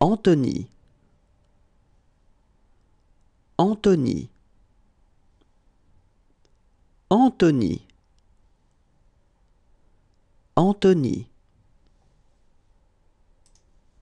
Anthony Anthony Anthony Anthony